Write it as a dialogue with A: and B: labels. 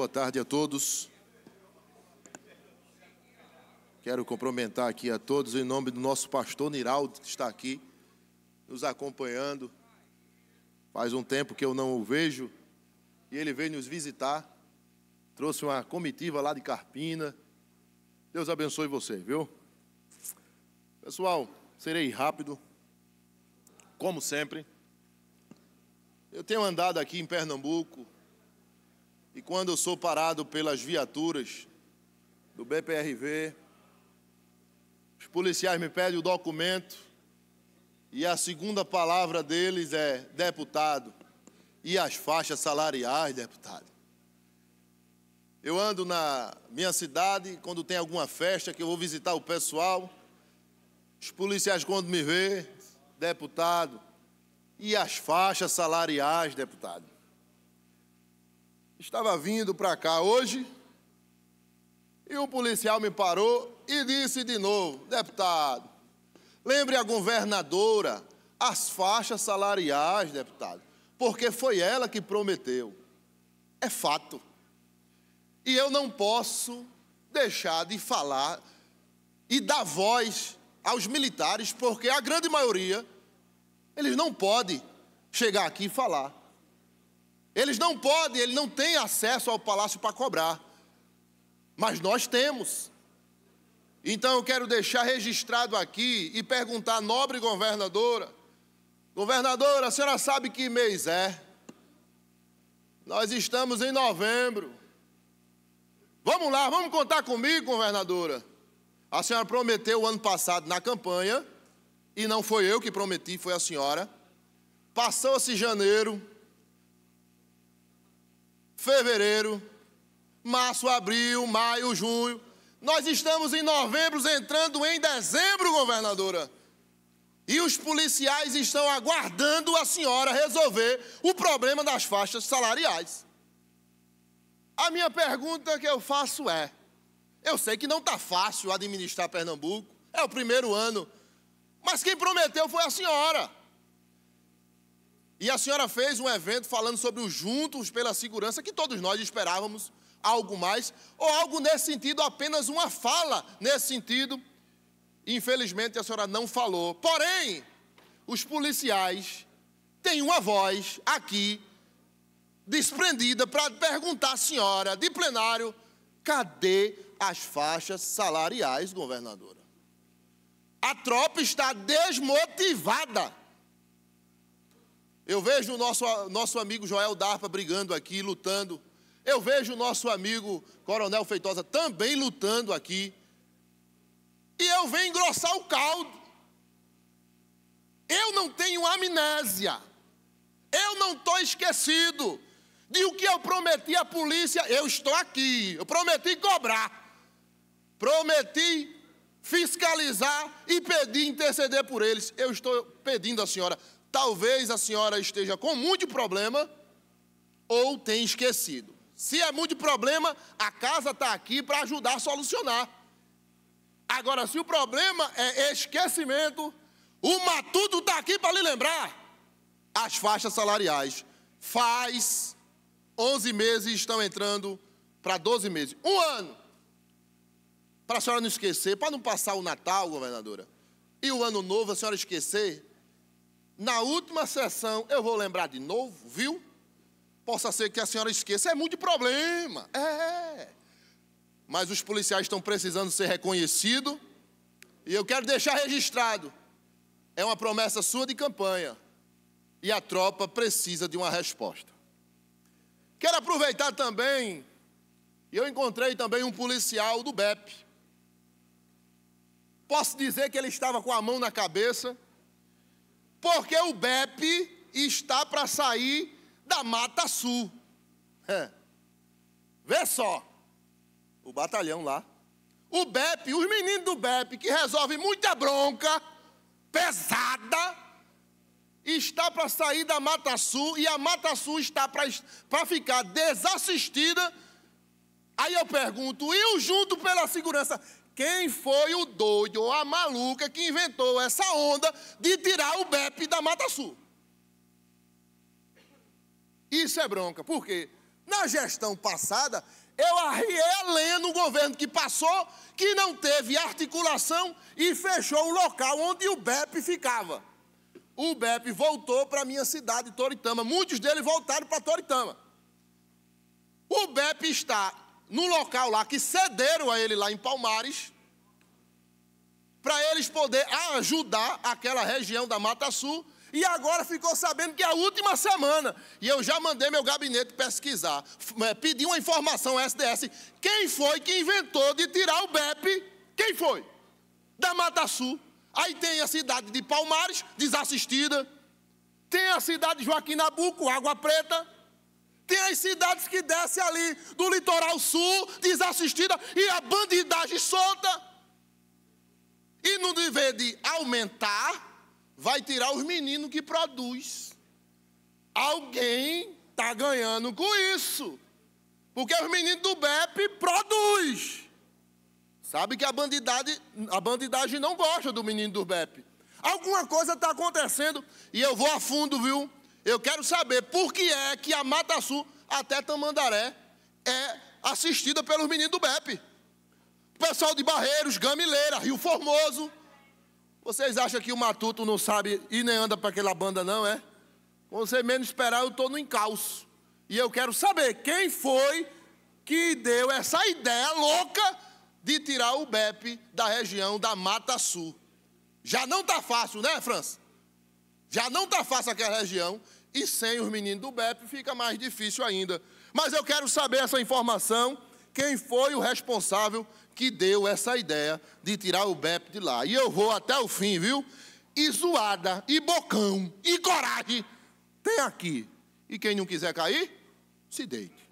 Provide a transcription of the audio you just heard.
A: boa tarde a todos. Quero cumprimentar aqui a todos em nome do nosso pastor Niraldo, que está aqui nos acompanhando. Faz um tempo que eu não o vejo e ele veio nos visitar. Trouxe uma comitiva lá de Carpina. Deus abençoe você, viu? Pessoal, serei rápido, como sempre. Eu tenho andado aqui em Pernambuco, e quando eu sou parado pelas viaturas do BPRV, os policiais me pedem o documento e a segunda palavra deles é deputado. E as faixas salariais, deputado? Eu ando na minha cidade, quando tem alguma festa que eu vou visitar o pessoal, os policiais quando me vê, deputado, e as faixas salariais, deputado? estava vindo para cá hoje e um policial me parou e disse de novo: deputado, lembre a governadora as faixas salariais, deputado, porque foi ela que prometeu. É fato. E eu não posso deixar de falar e dar voz aos militares, porque a grande maioria, eles não podem chegar aqui e falar. Eles não podem, ele não tem acesso ao palácio para cobrar. Mas nós temos. Então eu quero deixar registrado aqui e perguntar à nobre governadora: Governadora, a senhora sabe que mês é? Nós estamos em novembro. Vamos lá, vamos contar comigo, governadora. A senhora prometeu o ano passado na campanha, e não foi eu que prometi, foi a senhora. Passou-se janeiro, fevereiro, março, abril, maio, junho. Nós estamos em novembro, entrando em dezembro, governadora. E os policiais estão aguardando a senhora resolver o problema das faixas salariais. A minha pergunta que eu faço é: eu sei que não está fácil administrar Pernambuco, é o primeiro ano, mas quem prometeu foi a senhora. E a senhora fez um evento falando sobre os Juntos pela Segurança, que todos nós esperávamos algo mais, ou algo nesse sentido, apenas uma fala nesse sentido. Infelizmente a senhora não falou. Porém, os policiais têm uma voz aqui, desprendida, para perguntar à senhora de plenário: cadê as faixas salariais, governadora? A tropa está desmotivada. Eu vejo o nosso, nosso amigo Joel Darpa brigando aqui, lutando. Eu vejo o nosso amigo Coronel Feitosa também lutando aqui. E eu venho engrossar o caldo. Eu não tenho amnésia. Eu não estou esquecido. De o que eu prometi à polícia, eu estou aqui. Eu prometi cobrar. Prometi fiscalizar e pedir interceder por eles. Eu estou pedindo à senhora, Talvez a senhora esteja com muito problema ou tenha esquecido. Se é muito problema, a casa está aqui para ajudar a solucionar. Agora, se o problema é esquecimento, o Matuto está aqui para lhe lembrar. As faixas salariais. Faz 11 meses estão entrando para 12 meses. Um ano. Para a senhora não esquecer, para não passar o Natal, governadora, e o Ano Novo a senhora esquecer na última sessão eu vou lembrar de novo, viu? Possa ser que a senhora esqueça, é muito problema. É. Mas os policiais estão precisando ser reconhecidos. E eu quero deixar registrado. É uma promessa sua de campanha. E a tropa precisa de uma resposta. Quero aproveitar também. Eu encontrei também um policial do BEP. Posso dizer que ele estava com a mão na cabeça porque o BEP está para sair da Mata Sul. É. Vê só, o batalhão lá. O BEP, os meninos do BEP, que resolvem muita bronca, pesada, está para sair da Mata Sul e a Mata Sul está para ficar desassistida. Aí eu pergunto, e o junto pela segurança? Quem foi o doido ou a maluca que inventou essa onda de tirar o BEP da Mata Sul? Isso é bronca. Por quê? Na gestão passada, eu arriei a lenha no governo que passou, que não teve articulação e fechou o local onde o BEP ficava. O BEP voltou para a minha cidade, Toritama. Muitos deles voltaram para Toritama. O BEP está num local lá que cederam a ele lá em Palmares, para eles poder ajudar aquela região da Mata Sul. E agora ficou sabendo que é a última semana. E eu já mandei meu gabinete pesquisar. É, pedi uma informação ao SDS. Quem foi que inventou de tirar o BEP? Quem foi? Da Mata Sul. Aí tem a cidade de Palmares, desassistida. Tem a cidade de Joaquim Nabuco, Água Preta cidades que descem ali do litoral sul, desassistida, e a bandidagem solta. E no dever de aumentar, vai tirar os meninos que produz. Alguém está ganhando com isso. Porque os meninos do BEP produz. Sabe que a, bandidade, a bandidagem não gosta do menino do BEP. Alguma coisa está acontecendo e eu vou a fundo, viu? Eu quero saber por que é que a Mata Sul até Tamandaré é assistida pelos meninos do BEP. Pessoal de Barreiros, Gamileira, Rio Formoso. Vocês acham que o Matuto não sabe e nem anda para aquela banda, não, é? Vocês você menos esperar, eu estou no encalço. E eu quero saber quem foi que deu essa ideia louca de tirar o BEP da região da Mata Sul. Já não está fácil, né, França? Já não está fácil aquela região. E sem os meninos do BEP fica mais difícil ainda. Mas eu quero saber essa informação, quem foi o responsável que deu essa ideia de tirar o BEP de lá. E eu vou até o fim, viu? E zoada, e bocão, e coragem tem aqui. E quem não quiser cair, se deite.